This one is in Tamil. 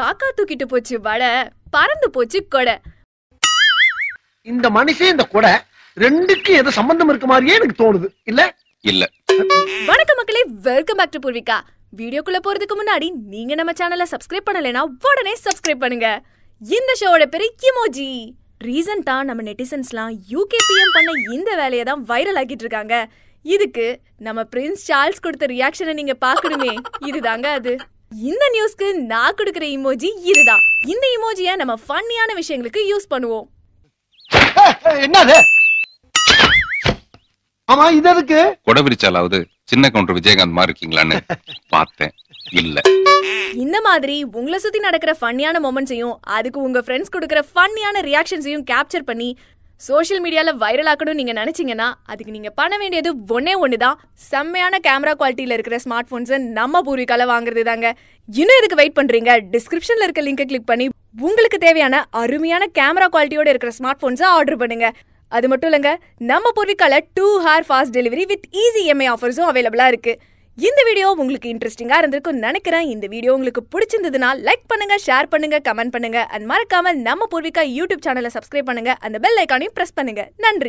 காக்கா தூக்கிட்டு போச்சு வடை பறந்து போச்சு கொடை இந்த மனுஷன் இந்த கொடை ரெண்டுக்கும் ஏதோ சம்பந்தம் இருக்க மாதிரியே எனக்கு தோணுது இல்ல இல்ல வணக்கம் மக்களே வெல்கம் பேக் டு பூர்விகா வீடியோக்குள்ள போறதுக்கு முன்னாடி நீங்க நம்ம சேனலை சப்ஸ்கிரைப் பண்ணலைனா உடனே சப்ஸ்கிரைப் பண்ணுங்க இந்த ஷோவோட பேரு இமோஜி ரீசெண்டா நம்ம நெட்டிசன்ஸ்லாம் யூகே பிஎம் பண்ண இந்த வேலையை தான் வைரல் ஆக்கிட்டு இருக்காங்க இதுக்கு நம்ம பிரின்ஸ் சார்ல்ஸ் கொடுத்த ரியாக்ஷனை நீங்க பாக்கணுமே இதுதாங்க அது இந்த நியூஸ்க்கு நான் கொடுக்கிற இமோஜி இதுதான் இந்த இமோஜிய நம்ம ஃபன்னியான விஷயங்களுக்கு யூஸ் பண்ணுவோம் என்னது ஆமா இது எதுக்கு கொடை கொடவிரிச்சாலாவது சின்ன கவுண்டர் விஜயகாந்த் மாதிரி இருக்கீங்களான்னு பார்த்தேன் இல்ல இந்த மாதிரி உங்களை சுத்தி நடக்கிற ஃபன்னியான மொமெண்ட்ஸையும் அதுக்கு உங்க ஃப்ரெண்ட்ஸ் கொடுக்கிற ஃபன்னியான ரியாக்ஷன்ஸையும் கேப்சர் பண்ணி சோஷியல் மீடியாவில் வைரல் நீங்கள் நினச்சிங்கன்னா அதுக்கு நீங்கள் பண்ண வேண்டியது ஒன்றே ஒன்று தான் செம்மையான கேமரா குவாலிட்டியில் இருக்கிற ஸ்மார்ட் ஃபோன்ஸை நம்ம பூர்விகால வாங்குறது தாங்க இன்னும் இதுக்கு வெயிட் பண்ணுறீங்க டிஸ்கிரிப்ஷனில் இருக்க லிங்கை கிளிக் பண்ணி உங்களுக்கு தேவையான அருமையான கேமரா குவாலிட்டியோடு இருக்கிற ஸ்மார்ட் ஃபோன்ஸை ஆர்டர் பண்ணுங்கள் அது மட்டும் இல்லைங்க நம்ம பூர்விகால two hour fast delivery with easy EMI ஆஃபர்ஸும் அவைலபிளாக இருக்குது இந்த வீடியோ உங்களுக்கு இன்ட்ரெஸ்டிங்காக இருந்திருக்கும் நினைக்கிறேன் இந்த வீடியோ உங்களுக்கு பிடிச்சிருந்ததுன்னா லைக் பண்ணுங்க ஷேர் பண்ணுங்க கமெண்ட் பண்ணுங்க அண்ட் மறக்காம நம்ம பூர்விகா யூடியூப் சேனலை சப்ஸ்கிரைப் பண்ணுங்க அந்த பெல் ஐக்கானையும் பிரஸ் பண்ணுங்க நன்றி